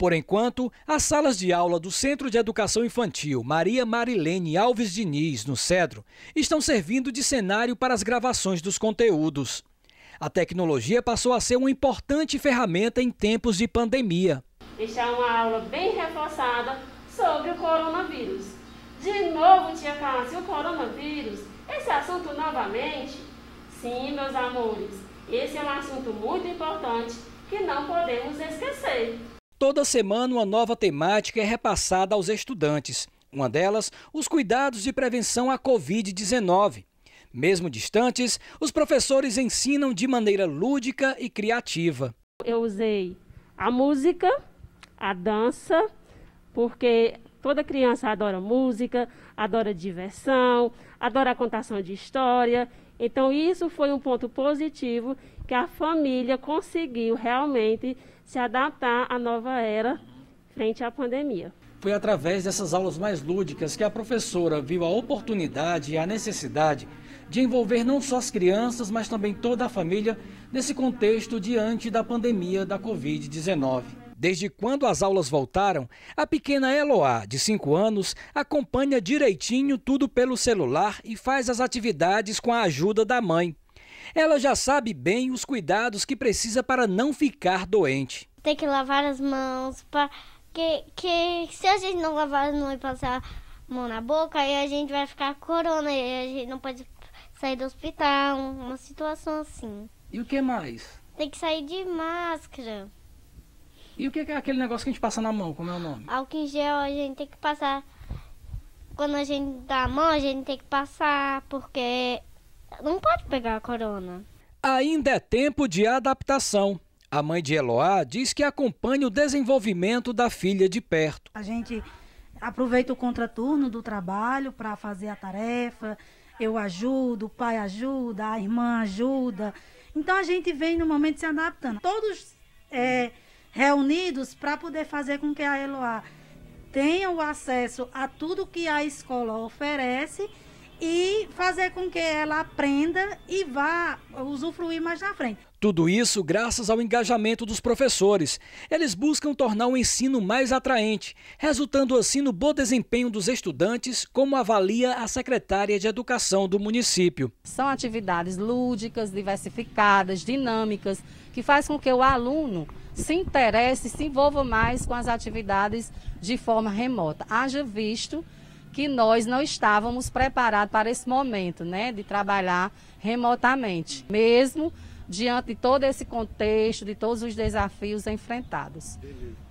Por enquanto, as salas de aula do Centro de Educação Infantil Maria Marilene Alves Diniz, no Cedro, estão servindo de cenário para as gravações dos conteúdos. A tecnologia passou a ser uma importante ferramenta em tempos de pandemia. é uma aula bem reforçada sobre o coronavírus. De novo, tia Cássia, o coronavírus, esse assunto novamente? Sim, meus amores, esse é um assunto muito importante que não podemos esquecer. Toda semana, uma nova temática é repassada aos estudantes. Uma delas, os cuidados de prevenção à Covid-19. Mesmo distantes, os professores ensinam de maneira lúdica e criativa. Eu usei a música, a dança, porque Toda criança adora música, adora diversão, adora a contação de história. Então, isso foi um ponto positivo que a família conseguiu realmente se adaptar à nova era frente à pandemia. Foi através dessas aulas mais lúdicas que a professora viu a oportunidade e a necessidade de envolver não só as crianças, mas também toda a família nesse contexto diante da pandemia da Covid-19. Desde quando as aulas voltaram, a pequena Eloá, de 5 anos, acompanha direitinho tudo pelo celular e faz as atividades com a ajuda da mãe. Ela já sabe bem os cuidados que precisa para não ficar doente. Tem que lavar as mãos, que, que se a gente não lavar as mãos e passar a mão na boca, aí a gente vai ficar corona e a gente não pode sair do hospital, uma situação assim. E o que mais? Tem que sair de máscara. E o que é aquele negócio que a gente passa na mão? Como é o nome? Álcool em gel a gente tem que passar. Quando a gente dá a mão, a gente tem que passar, porque não pode pegar a corona. Ainda é tempo de adaptação. A mãe de Eloá diz que acompanha o desenvolvimento da filha de perto. A gente aproveita o contraturno do trabalho para fazer a tarefa. Eu ajudo, o pai ajuda, a irmã ajuda. Então a gente vem no momento se adaptando. Todos é, reunidos para poder fazer com que a Eloá tenha o acesso a tudo que a escola oferece e fazer com que ela aprenda e vá usufruir mais na frente. Tudo isso graças ao engajamento dos professores. Eles buscam tornar o ensino mais atraente, resultando assim no bom desempenho dos estudantes, como avalia a secretária de Educação do município. São atividades lúdicas, diversificadas, dinâmicas, que faz com que o aluno se interesse, se envolva mais com as atividades de forma remota. Haja visto que nós não estávamos preparados para esse momento, né, de trabalhar remotamente, mesmo diante de todo esse contexto, de todos os desafios enfrentados. Beleza.